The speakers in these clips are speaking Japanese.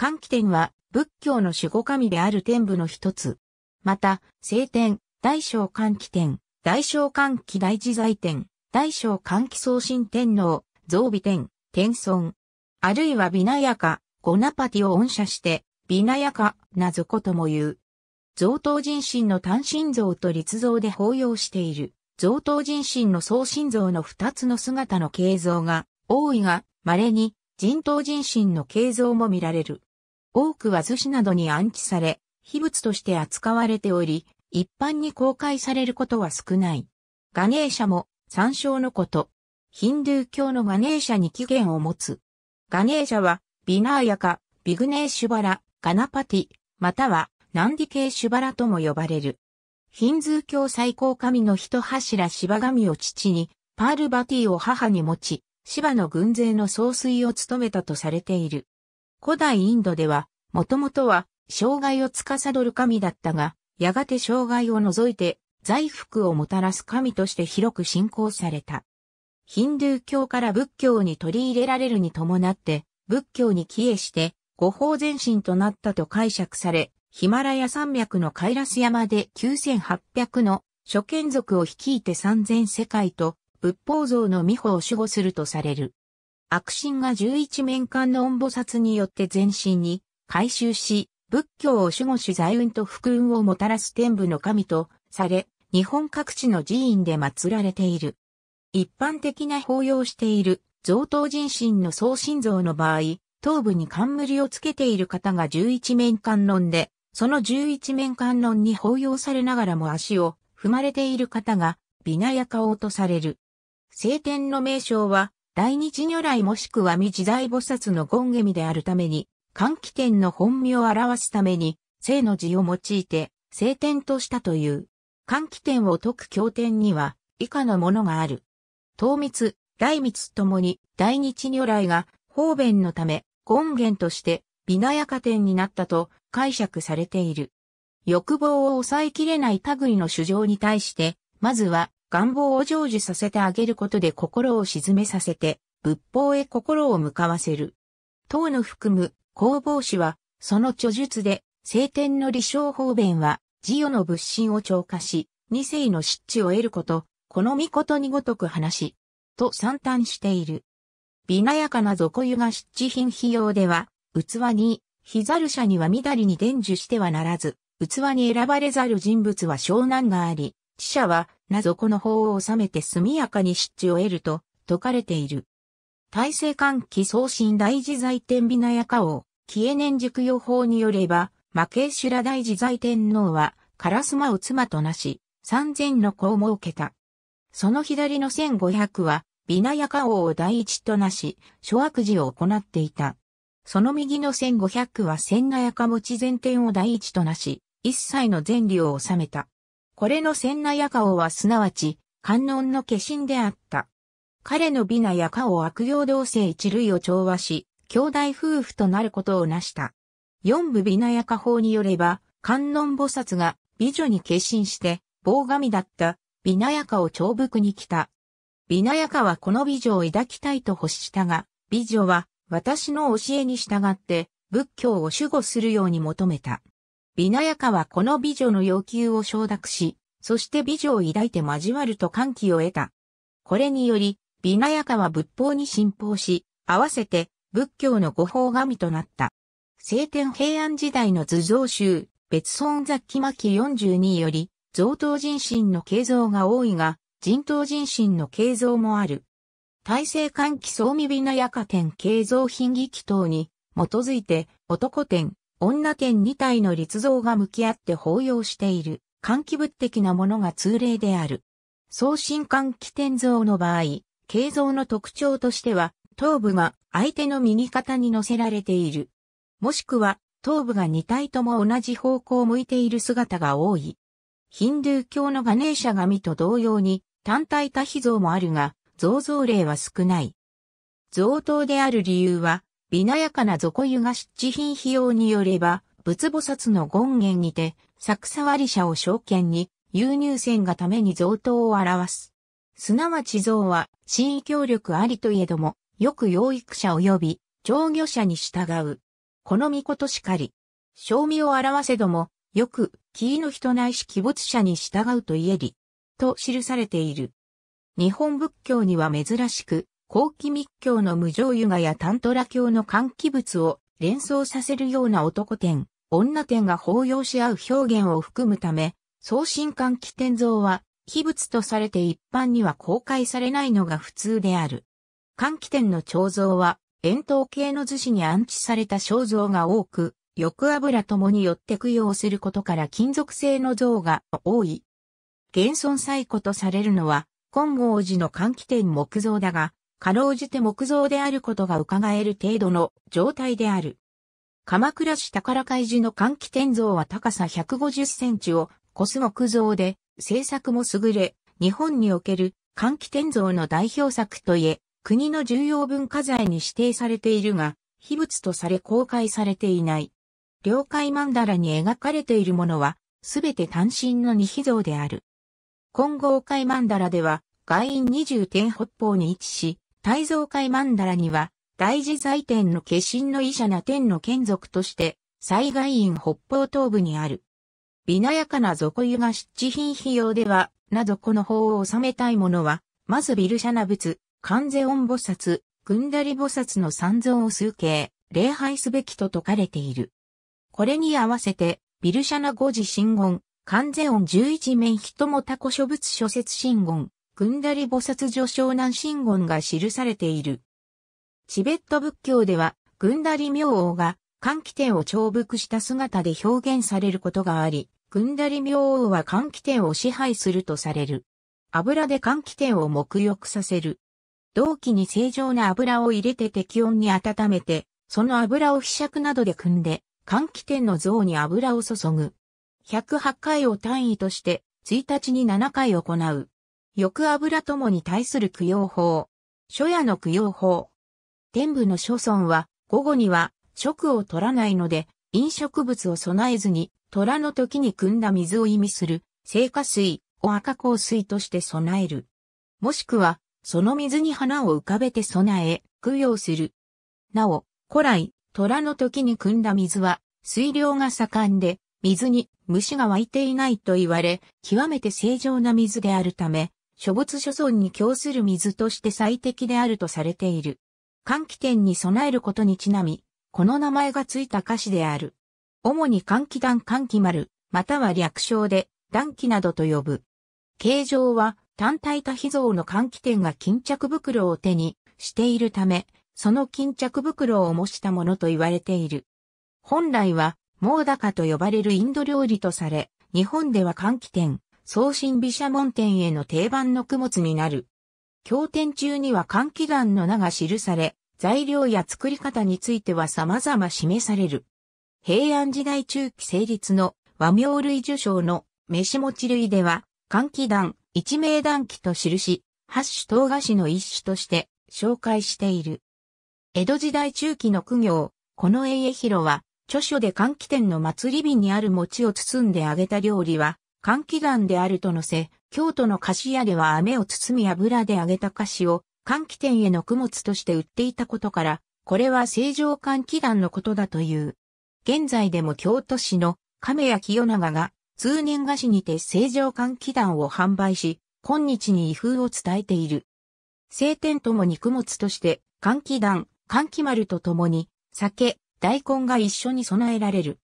換気天は仏教の守護神である天部の一つ。また、聖天、大小換気天、大小換気大自在天、大小換気送信天皇、増備天、天尊。あるいはビナヤカ、ゴナパティを恩赦して、ビナヤカ、なぞことも言う。贈答人心の単身像と立像で抱擁している。贈答人心の送信像の二つの姿の形像が多いが、稀に人頭人心の形像も見られる。多くは図紙などに暗記され、秘仏として扱われており、一般に公開されることは少ない。ガネーシャも参照のこと。ヒンドゥー教のガネーシャに起源を持つ。ガネーシャは、ビナーヤか、ビグネーシュバラ、ガナパティ、または、ナンディケーシュバラとも呼ばれる。ヒンズー教最高神の一柱シバ神を父に、パールバティを母に持ち、シバの軍勢の総帥を務めたとされている。古代インドでは、もともとは、障害を司る神だったが、やがて障害を除いて、財福をもたらす神として広く信仰された。ヒンドゥー教から仏教に取り入れられるに伴って、仏教に帰依して、五法前進となったと解釈され、ヒマラヤ山脈のカイラス山で9800の諸賢族を率いて3000世界と仏法像の御法を守護するとされる。悪神が十一面観の音菩薩によって全身に回収し、仏教を守護し財運と福運をもたらす天部の神とされ、日本各地の寺院で祀られている。一般的な法要している贈答人心の総心像の場合、頭部に冠をつけている方が十一面観音で、その十一面観音に法要されながらも足を踏まれている方が、美奈やカとされる。聖典の名称は、大日如来もしくは未自在菩薩の権下身であるために、換気天の本名を表すために、正の字を用いて、聖典としたという。換気天を解く経典には、以下のものがある。東密、大密ともに、大日如来が、方便のため、権現として、ビなやか天になったと解釈されている。欲望を抑えきれない類の主張に対して、まずは願望を成就させてあげることで心を沈めさせて、仏法へ心を向かわせる。唐の含む弘法師は、その著述で、聖天の理性方便は、自世の仏心を超過し、二世の失地を得ること、この御事にごとく話、と散端している。美なやかなこ湯が失地品費用では、器に、ひざる者には緑りに伝授してはならず、器に選ばれざる人物は湘南があり、知者はなぞこの法を収めて速やかに失地を得ると説かれている。大政官期送信大自在天美奈やか王・紀恵年熟予報によれば、負け修羅大自在天皇は、カラスマを妻となし、三千の子を設けた。その左の千五百は、美奈ヤカ王を第一となし、諸悪事を行っていた。その右の千五百は千奈ヤカ持ち前天を第一となし、一切の善理を治めた。これの千名夜顔はすなわち、観音の化身であった。彼の美な夜顔悪行同性一類を調和し、兄弟夫婦となることを成した。四部美なやか法によれば、観音菩薩が美女に化身して、棒神だった美なやかを長伏に来た。美なやかはこの美女を抱きたいと欲したが、美女は私の教えに従って仏教を守護するように求めた。ビナヤカはこの美女の要求を承諾し、そして美女を抱いて交わると歓喜を得た。これにより、ビナヤカは仏法に信奉し、合わせて仏教の護法神となった。聖天平安時代の図像集、別尊雑記巻42より、贈答人心の形像が多いが、人頭人心の形像もある。大政歓喜総美美奈夜間店形像品儀器等に基づいて男店、女天二体の立像が向き合って抱擁している、換気物的なものが通例である。送信換気天像の場合、形像の特徴としては、頭部が相手の右肩に乗せられている。もしくは、頭部が二体とも同じ方向を向いている姿が多い。ヒンドゥー教のガネーシャ神と同様に、単体多比像もあるが、像像例は少ない。像答である理由は、美なやかな底湯が湿地品費用によれば、仏菩薩の権限にて、作沢り者を証券に、輸入船がために贈答を表す。すなわち像は、神意協力ありといえども、よく養育者及び、上魚者に従う。この御事しかり。賞味を表せども、よく、木の人ないし鬼没者に従うといえり。と記されている。日本仏教には珍しく、後期密教の無常湯河やタントラ教の換気物を連想させるような男天、女天が抱擁し合う表現を含むため、送信換気天像は、秘仏とされて一般には公開されないのが普通である。換気天の彫像は、円筒形の図紙に安置された肖像が多く、翼油ともによって供養することから金属製の像が多い。現存最古とされるのは、金剛寺の換気天木像だが、かろうじて木造であることが伺える程度の状態である。鎌倉市宝海寺の換気天像は高さ150センチを越す木造で、制作も優れ、日本における換気天像の代表作といえ、国の重要文化財に指定されているが、秘仏とされ公開されていない。領海曼荼羅に描かれているものは、すべて単身の二秘像である。金剛海曼荼羅では、外院二十天北方に位置し、大蔵会曼荼羅には、大自在天の化身の医者な天の眷属として、災害院北方東部にある。美なやかな俗湯が地品費用では、などこの法を収めたい者は、まずビルシャナ仏、観世音菩薩、クンダリ菩薩の三尊を数形、礼拝すべきと説かれている。これに合わせて、ビルシャナ五字真言、観世音十一面人も他古書物諸説真言、んダリ菩薩女湘南神言が記されている。チベット仏教では、んダリ明王が、換気点を重複した姿で表現されることがあり、んダリ明王は換気点を支配するとされる。油で換気点を沐浴させる。同器に正常な油を入れて適温に温めて、その油を柄杓などで汲んで、換気点の像に油を注ぐ。108回を単位として、1日に7回行う。く油ともに対する供養法。初夜の供養法。天部の諸村は、午後には、食を取らないので、飲食物を備えずに、虎の時に汲んだ水を意味する、生花水を赤香水として備える。もしくは、その水に花を浮かべて備え、供養する。なお、古来、虎の時に汲んだ水は、水量が盛んで、水に虫が湧いていないと言われ、極めて正常な水であるため、諸仏諸村に供する水として最適であるとされている。換気点に備えることにちなみ、この名前がついた歌詞である。主に換気団換気丸、または略称で、暖気などと呼ぶ。形状は、単体多秘蔵の換気点が巾着袋を手にしているため、その巾着袋を模したものと言われている。本来は、モーダカと呼ばれるインド料理とされ、日本では換気点。送信毘沙門天への定番の供物になる。経典中には換気団の名が記され、材料や作り方については様々示される。平安時代中期成立の和名類受賞の飯持ち類では、換気団一名断記と記し、八種唐菓子の一種として紹介している。江戸時代中期の苦行、この栄江広は、著書で換気店の祭り日にある餅を包んで揚げた料理は、寒気団であるとのせ、京都の菓子屋では飴を包み油で揚げた菓子を寒気店への供物として売っていたことから、これは正常寒気団のことだという。現在でも京都市の亀屋清長が通年菓子にて正常寒気団を販売し、今日に威風を伝えている。晴天ともに供物として、寒気団、寒気丸とともに、酒、大根が一緒に備えられる。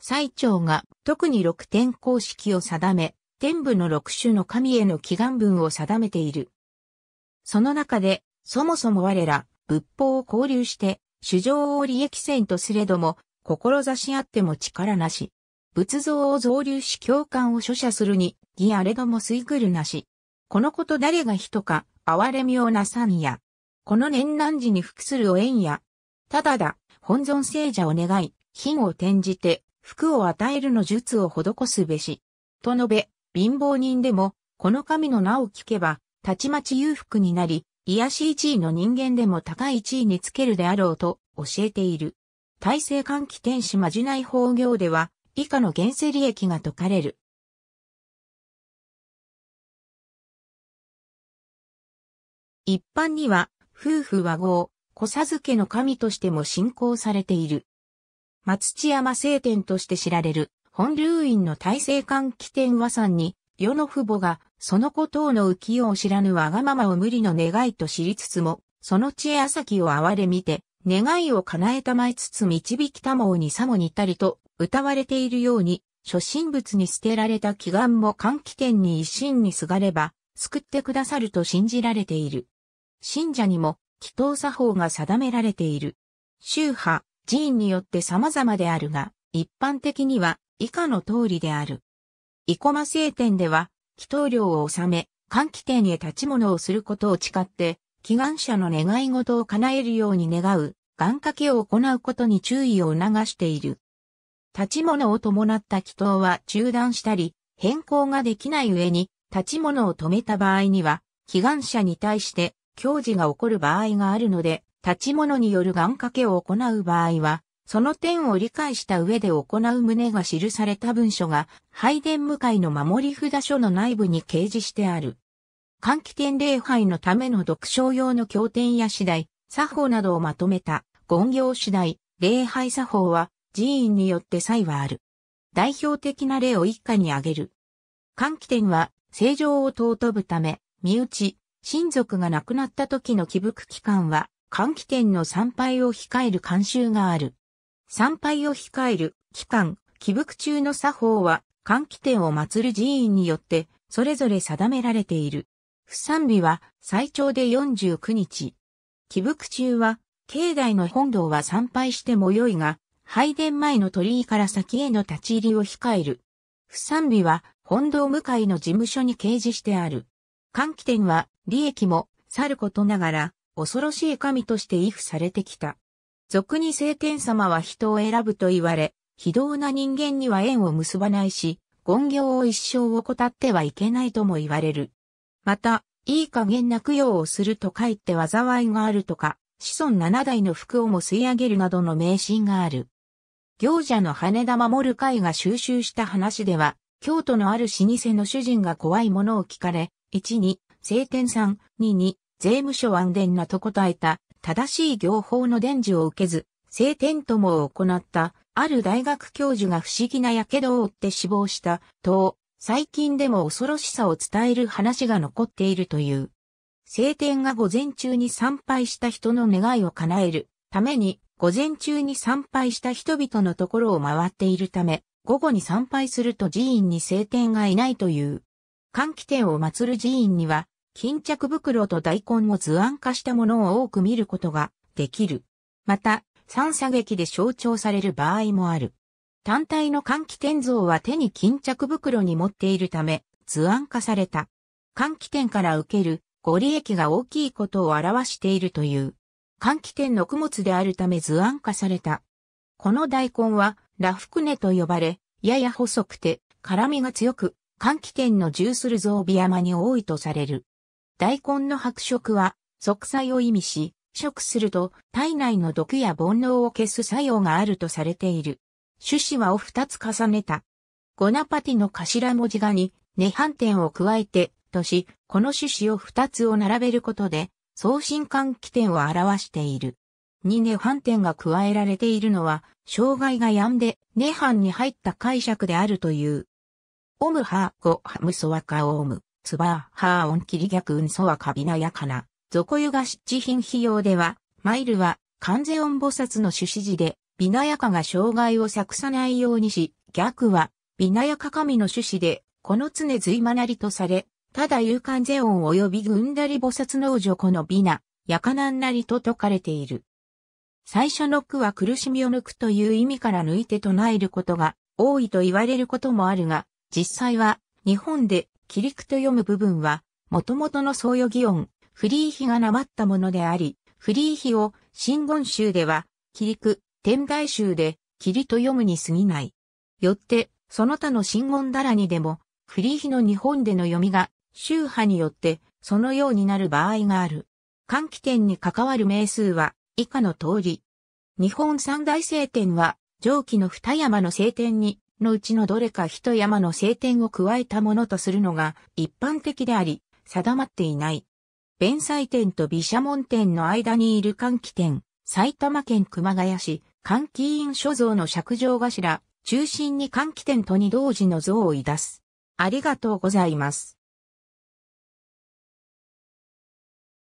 最長が特に六点公式を定め、天部の六種の神への祈願文を定めている。その中で、そもそも我ら、仏法を交流して、主情を利益せんとすれども、志あっても力なし。仏像を増流し教官を所者するに、義あれどもいぐるなし。このこと誰が人か、哀れみをなさんや。この年難時に服するお縁や。ただだ、本尊聖者を願い、品を転じて、服を与えるの術を施すべし。と述べ、貧乏人でも、この神の名を聞けば、たちまち裕福になり、癒し地位の人間でも高い地位につけるであろうと教えている。大政換気天使まじない法行では、以下の現世利益が解かれる。一般には、夫婦和合、子授けの神としても信仰されている。松千山聖典として知られる、本流院の大政官起典和さんに、世の父母が、そのことをの浮世を知らぬわがままを無理の願いと知りつつも、その知恵朝きを哀れ見て、願いを叶えたまえつつ導きたもうにさもにたりと、歌われているように、諸神仏に捨てられた祈願も換気典に一心にすがれば、救ってくださると信じられている。信者にも、祈祷作法が定められている。宗派、寺院によって様々であるが、一般的には以下の通りである。生駒聖典では、祈祷料を納め、換気点へ立ち物をすることを誓って、祈願者の願い事を叶えるように願う、願掛けを行うことに注意を促している。立ち物を伴った祈祷は中断したり、変更ができない上に、立ち物を止めた場合には、祈願者に対して、教示が起こる場合があるので、立ち物による願掛けを行う場合は、その点を理解した上で行う旨が記された文書が、拝殿向かいの守り札書の内部に掲示してある。換気点礼拝のための読書用の経典や次第、作法などをまとめた、言行次第、礼拝作法は、寺院によって差異はある。代表的な例を一家に挙げる。換気点は、正常を尊ぶため、身内、親族が亡くなった時の貴伏期間は、換気店の参拝を控える慣習がある。参拝を控える期間、起伏中の作法は、換気店を祀る寺院によって、それぞれ定められている。不参日は最長で49日。起伏中は、境内の本堂は参拝しても良いが、拝殿前の鳥居から先への立ち入りを控える。不参日は本堂向かいの事務所に掲示してある。換気店は利益もさることながら、恐ろしい神として畏怖されてきた。俗に聖天様は人を選ぶと言われ、非道な人間には縁を結ばないし、言行を一生怠ってはいけないとも言われる。また、いい加減な供養をすると書いて災いがあるとか、子孫七代の服をも吸い上げるなどの迷信がある。行者の羽田守る会が収集した話では、京都のある老舗の主人が怖いものを聞かれ、1、に、聖天さん、2、に、税務署安全なと答えた、正しい業法の伝授を受けず、晴天ともを行った、ある大学教授が不思議な火傷を負って死亡した、と、最近でも恐ろしさを伝える話が残っているという。晴天が午前中に参拝した人の願いを叶えるために、午前中に参拝した人々のところを回っているため、午後に参拝すると寺院に晴天がいないという。換気天を祀る寺院には、巾着袋と大根を図案化したものを多く見ることができる。また、三射撃で象徴される場合もある。単体の換気天像は手に巾着袋に持っているため、図案化された。換気天から受けるご利益が大きいことを表しているという。換気天の供物であるため図案化された。この大根は、ラフクネと呼ばれ、やや細くて、辛みが強く、換気天の重する増備山に多いとされる。大根の白色は、即彩を意味し、食すると体内の毒や煩悩を消す作用があるとされている。種子はを二つ重ねた。ゴナパティの頭文字がに、ネハンテンを加えて、とし、この種子を二つを並べることで、送信換起点を表している。にネハンテンが加えられているのは、障害が止んで、ネハンに入った解釈であるという。オムハーゴハムソワカオム。ツバーハーオンキリ逆運ソはカビナやかな。俗湯が湿地品費用では、マイルは、関税音菩薩の主旨字で、ビナヤカが障害を錯さないようにし、逆は、ビナヤカ神の種旨で、この常随まなりとされ、ただ有関税音及びぐんだり菩薩じ女このビナ、やかなんなりと説かれている。最初の句は苦しみを抜くという意味から抜いて唱えることが多いと言われることもあるが、実際は日本でキリクと読む部分は、もともとの創予擬音、フリーヒがなまったものであり、フリーヒを、真言宗では、キリク、天台宗で、キリと読むに過ぎない。よって、その他の真言だらにでも、フリーヒの日本での読みが、宗派によって、そのようになる場合がある。換気点に関わる名数は、以下の通り。日本三大聖典は、上記の二山の聖典にのうちのどれか一山の聖典を加えたものとするのが一般的であり、定まっていない。弁祭天と毘沙門天の間にいる換気店、埼玉県熊谷市、換気院所蔵の釈状頭、中心に換気店と二同時の像をいだす。ありがとうございます。